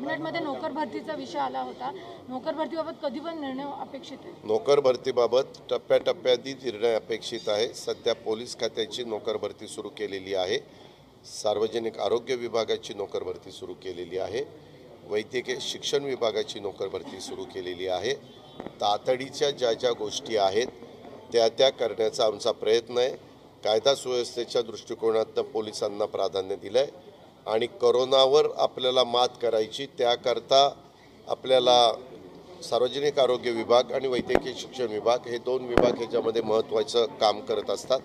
नोकर भरतीचा विषय आला होता नोकर भरतीबाबत कधी पण निर्णय अपेक्षित आहे नोकर भरतीबाबत निर्णय अपेक्षित आहे सध्या पोलीस खात्याची नोकर भरती सुरू केलेली आहे सार्वजनिक आरोग्य विभागाची नोकर भरती सुरू केलेली आहे वैद्यकीय शिक्षण विभागाची नोकर भरती सुरू केलेली आहे तातडीच्या ज्या ज्या गोष्टी आहेत त्या त्या करण्याचा आमचा प्रयत्न आहे कायदा सुव्यवस्थेच्या दृष्टिकोनातनं पोलिसांना प्राधान्य दिलं आहे आणि करोनावर आपल्याला मात करायची त्याकरता आपल्याला सार्वजनिक आरोग्य विभाग आणि वैद्यकीय शिक्षण विभाग हे दोन विभाग ह्याच्यामध्ये महत्त्वाचं काम करत असतात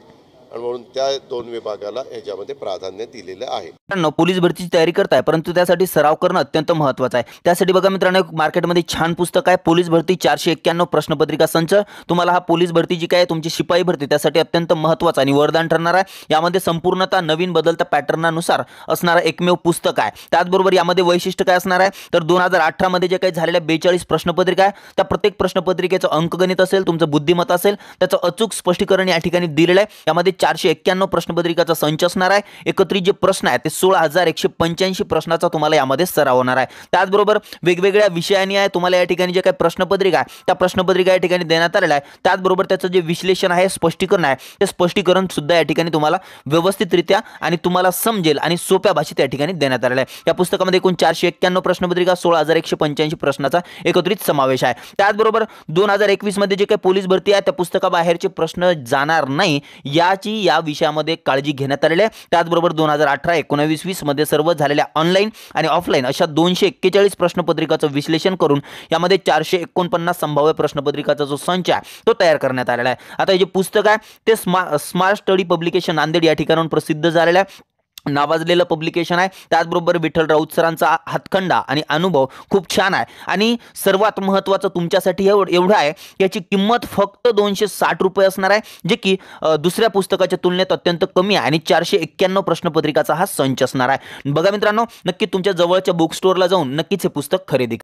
आणि म्हणून त्या दोन विभागाला याच्यामध्ये प्राधान्य दिलेलं आहे मित्रांनो पोलीस भरतीची तयारी करताय परंतु त्यासाठी सराव करणं अत्यंत महत्त्वाचं आहे त्यासाठी बघा मित्रांनो मार्केटमध्ये छान पुस्तक आहे पोलीस भरती चारशे एक्क्याण्णव प्रश्नपत्रिका संच तुम्हाला हा पोलीस भरती जी काय तुमची शिपाई भरती त्यासाठी अत्यंत महत्त्वाचा आणि वरदान ठरणार आहे यामध्ये संपूर्णतः नवीन बदलत्या पॅटर्नानुसार असणारा एकमेव पुस्तक आहे त्याचबरोबर यामध्ये वैशिष्ट्य काय असणार आहे तर दोन हजार जे काही झालेल्या बेचाळीस प्रश्नपत्रिका आहे त्या प्रत्येक प्रश्नपत्रिकेचं अंकगणित असेल तुमचं बुद्धिमत्ता असेल त्याचं अचूक स्पष्टीकरण या ठिकाणी दिलेलं आहे यामध्ये चारशे एक्क्याण्णव प्रश्नपत्रिकाचा संच असणार आहे एकत्रित जे प्रश्न आहे ते सोळा हजार एकशे पंच्याऐंशी प्रश्नाचा तुम्हाला यामध्ये सराव होणार आहे त्याचबरोबर वेगवेगळ्या विषयांनी आहे तुम्हाला या ठिकाणी जे काही प्रश्नपत्रिका आहे त्या प्रश्नपत्रिका या ठिकाणी देण्यात आलेला आहे त्याचबरोबर त्याचं जे विश्लेषण आहे स्पष्टीकरण आहे ते स्पष्टीकरण सुद्धा या ठिकाणी तुम्हाला व्यवस्थितरित्या आणि तुम्हाला समजेल आणि सोप्या भाषेत या ठिकाणी देण्यात आलेलं आहे या पुस्तकामध्ये एकूण चारशे एक्क्याण्णव प्रश्नपत्रिका सोळा हजार एकशे पंच्याऐंशी प्रश्नाचा एकत्रित समावेश आहे त्याचबरोबर दोन हजार एकवीसमध्ये जे काही पोलीस भरती आहे त्या पुस्तकाबाहेरचे प्रश्न जाणार नाही याची या विषयामध्ये काळजी घेण्यात आलेली आहे त्याचबरोबर दोन हजार अठरा एकोणावीस वीसमध्ये सर्व झालेल्या ऑनलाईन आणि ऑफलाईन अशा दोनशे एक्केचाळीस प्रश्नपत्रिकाचं विश्लेषण करून यामध्ये चारशे एकोणपन्नास संभाव्य प्रश्नपत्रिकाचा जो संच आहे तो तयार करण्यात आलेला आहे आता हे जे पुस्तक आहे ते स्मा स्मार्ट स्टडी पब्लिकेशन नांदेड या ठिकाणाहून प्रसिद्ध झालेलं आहे नावाजलेलं पब्लिकेशन आहे त्याचबरोबर विठ्ठल राऊत सरांचा हातखंडा आणि अनुभव खूप छान आहे आणि सर्वात महत्त्वाचं तुमच्यासाठी एव एवढं आहे याची किंमत फक्त दोनशे साठ रुपये असणार आहे जे की दुसऱ्या पुस्तकाच्या तुलनेत अत्यंत कमी आहे आणि चारशे एक्क्याण्णव प्रश्नपत्रिकाचा हा संच असणार आहे बघा मित्रांनो नक्की तुमच्या जवळच्या बुक स्टोअरला जाऊन नक्कीच हे पुस्तक खरेदी